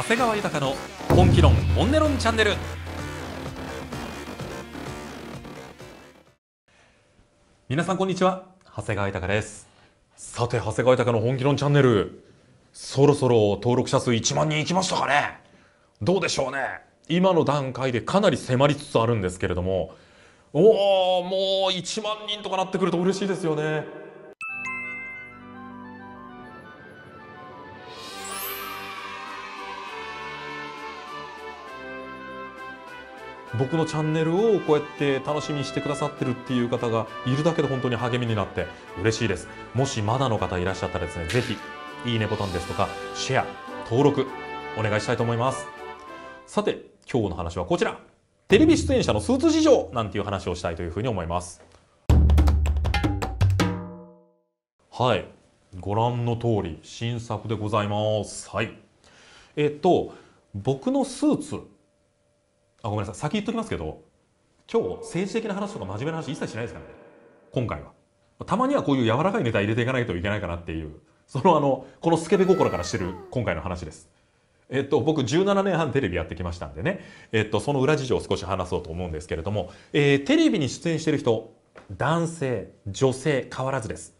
長谷川豊の本気論本音論チャンネル皆さんこんにちは長谷川豊ですさて長谷川豊の本気論チャンネルそろそろ登録者数1万人いきましたかねどうでしょうね今の段階でかなり迫りつつあるんですけれどもおおもう1万人とかなってくると嬉しいですよね僕のチャンネルをこうやって楽しみにしてくださってるっていう方がいるだけで本当に励みになって嬉しいですもしまだの方いらっしゃったらですねぜひいいねボタンですとかシェア登録お願いしたいと思いますさて今日の話はこちらテレビ出演者のスーツ事情なんていう話をしたいというふうに思いますはいご覧の通り新作でございますはいえっと僕のスーツあごめんなさい先言っときますけど今日政治的な話とか真面目な話一切しないですからね今回はたまにはこういう柔らかいネタ入れていかないといけないかなっていうそのあのこのスケベ心からしてる今回の話ですえっと、僕17年半テレビやってきましたんでね、えっと、その裏事情を少し話そうと思うんですけれども、えー、テレビに出演してる人男性女性変わらずです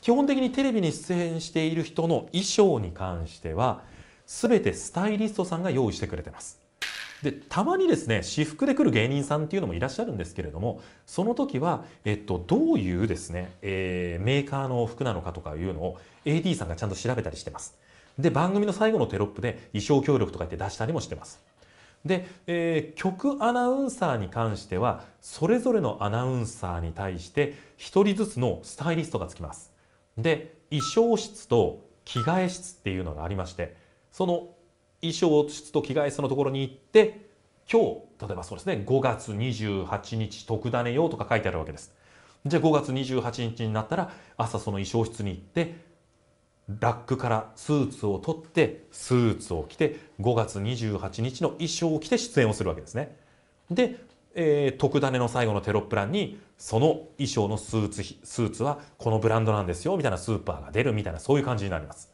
基本的にテレビに出演している人の衣装に関しては全てスタイリストさんが用意してくれてますでたまにですね私服で来る芸人さんっていうのもいらっしゃるんですけれどもその時は、えっと、どういうですね、えー、メーカーの服なのかとかいうのを AD さんがちゃんと調べたりしてます。で番組の最後のテロップで衣装協力とか言って出したりもしてます。で、えー、曲アナウンサーに関してはそれぞれのアナウンサーに対して1人ずつのスタイリストがつきます。で衣装室と着替え室っていうのがありましてその衣装室と着替え室のところに行って今日例えばそうですね5月28日特ダネ用とか書いてあるわけです。じゃあ5月28日になったら朝その衣装室に行ってラックからスーツを取ってスーツを着て5月28日の衣装を着て出演をするわけですね。で、えー、特ダネの最後のテロップ欄にその衣装のスーツスーツはこのブランドなんですよみたいなスーパーが出るみたいなそういう感じになります。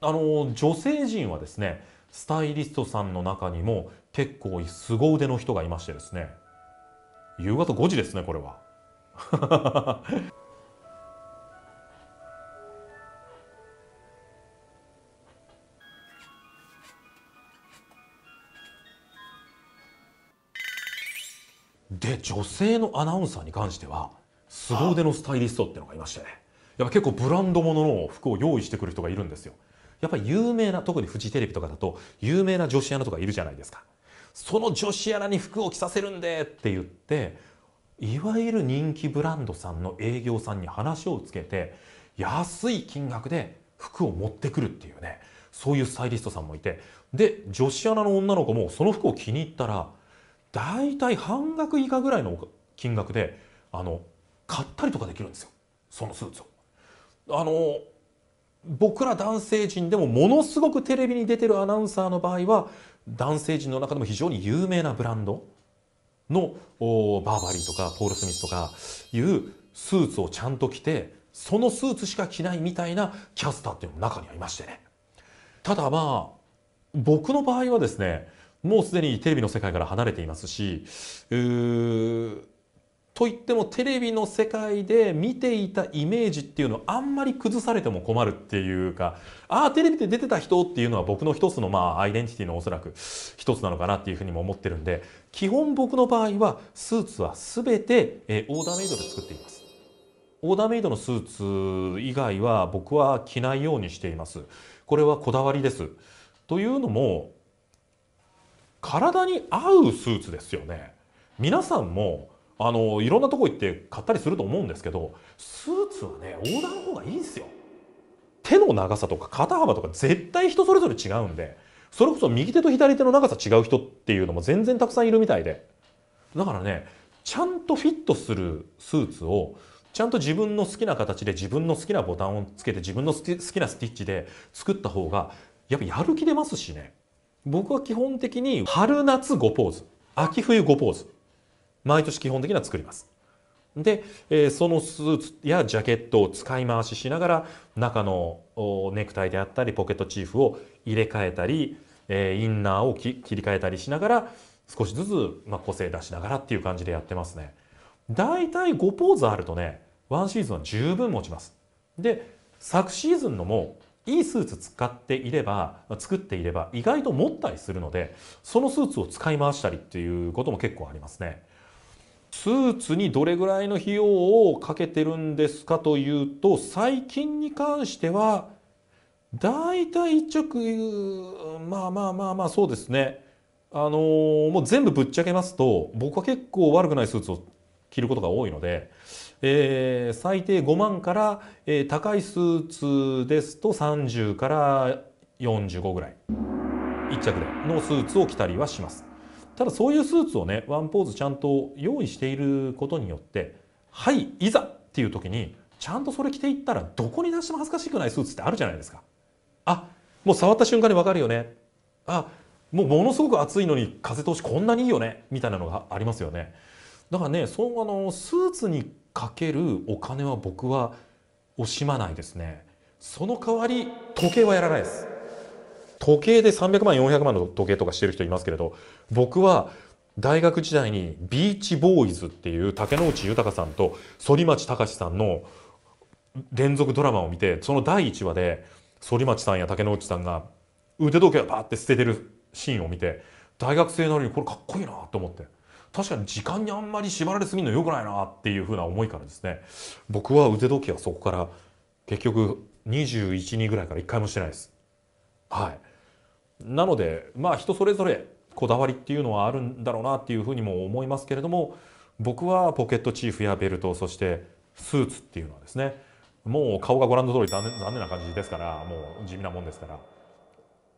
あの女性陣はですねスタイリストさんの中にも結構凄腕の人がいましてですね夕方5時ですねこれは で女性のアナウンサーに関しては凄腕のスタイリストっていうのがいましてやっぱ結構ブランドものの服を用意してくる人がいるんですよやっぱり有名な特にフジテレビとかだと有名な女子アナとかいるじゃないですかその女子アナに服を着させるんでって言っていわゆる人気ブランドさんの営業さんに話をつけて安い金額で服を持ってくるっていうねそういうスタイリストさんもいてで女子アナの女の子もその服を気に入ったら大体半額以下ぐらいの金額であの買ったりとかできるんですよそのスーツを。あの僕ら男性陣でもものすごくテレビに出てるアナウンサーの場合は男性陣の中でも非常に有名なブランドのバーバリーとかポール・スミスとかいうスーツをちゃんと着てそのスーツしか着ないみたいなキャスターっていうのも中にはいましてねただまあ僕の場合はですねもうすでにテレビの世界から離れていますしうーといってもテレビの世界で見ていたイメージっていうのはあんまり崩されても困るっていうかああテレビで出てた人っていうのは僕の一つのまあアイデンティティのおそらく一つなのかなっていうふうにも思ってるんで基本僕の場合はスーツは全て、えオーダーメイドで作っています。オーダーメイドのスーツ以外は僕は着ないようにしています。これはこだわりです。というのも体に合うスーツですよね。皆さんもあのいろんなとこ行って買ったりすると思うんですけどスーツはねオーダーの方がいいんですよ手の長さとか肩幅とか絶対人それぞれ違うんでそれこそ右手と左手の長さ違う人っていうのも全然たくさんいるみたいでだからねちゃんとフィットするスーツをちゃんと自分の好きな形で自分の好きなボタンをつけて自分の好きなスティッチで作った方がやっぱやる気出ますしね僕は基本的に春夏5ポーズ秋冬5ポーズ毎年基本的には作ります。で、えそのスーツやジャケットを使い回ししながら中のネクタイであったりポケットチーフを入れ替えたり、えインナーを切り替えたりしながら少しずつ、ま個性出しながらっていう感じでやってますね。だいたい5ポーズあるとね1シーズンは十分持ちます。で昨シーズンのもいいスーツ使っていれば作っていれば意外と持ったりするのでそのスーツを使い回したりっていうことも結構ありますね。スーツにどれぐらいの費用をかけてるんですかというと最近に関しては大体一直まあまあまあまあそうですねあのー、もう全部ぶっちゃけますと僕は結構悪くないスーツを着ることが多いので、えー、最低5万から、えー、高いスーツですと30から45ぐらい1着でのスーツを着たりはします。ただそういうスーツをねワンポーズちゃんと用意していることによってはいいざっていう時にちゃんとそれ着ていったらどこに出しても恥ずかしくないスーツってあるじゃないですかあもう触った瞬間に分かるよねあもうものすごく暑いのに風通しこんなにいいよねみたいなのがありますよねだからねそのあのスーツにかけるお金は僕は惜しまないですねその代わり時計はやらないです時計で300万、400万の時計とかしてる人いますけれど、僕は大学時代にビーチボーイズっていう竹野内豊さんと反町隆史さんの連続ドラマを見て、その第1話で反町さんや竹野内さんが腕時計をバーって捨ててるシーンを見て、大学生なのにこれかっこいいなと思って。確かに時間にあんまり縛られすぎるのよくないなっていうふうな思いからですね僕は腕時計はそこから結局21人ぐらいから1回もしてないですはいなのでまあ人それぞれこだわりっていうのはあるんだろうなっていうふうにも思いますけれども僕はポケットチーフやベルトそしてスーツっていうのはですねもう顔がご覧の通り残念残念な感じですからもう地味なもんですから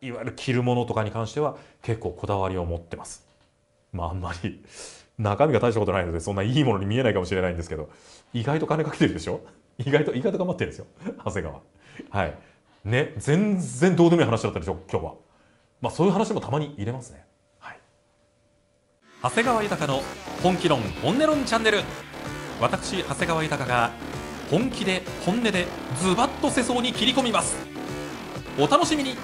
いわゆる着るものとかに関しては結構こだわりを持ってます。まああんまり 中身が大したことないのでそんないいものに見えないかもしれないんですけど意外と金かけてるでしょ意外と意外と頑張ってるんですよ長谷川はいね全然どうでもいい話だったでしょ今日は。まあ、そういう話もたまに入れますね、はい、長谷川豊の本気論本音論チャンネル私長谷川豊が本気で本音でズバッと世相に切り込みますお楽しみに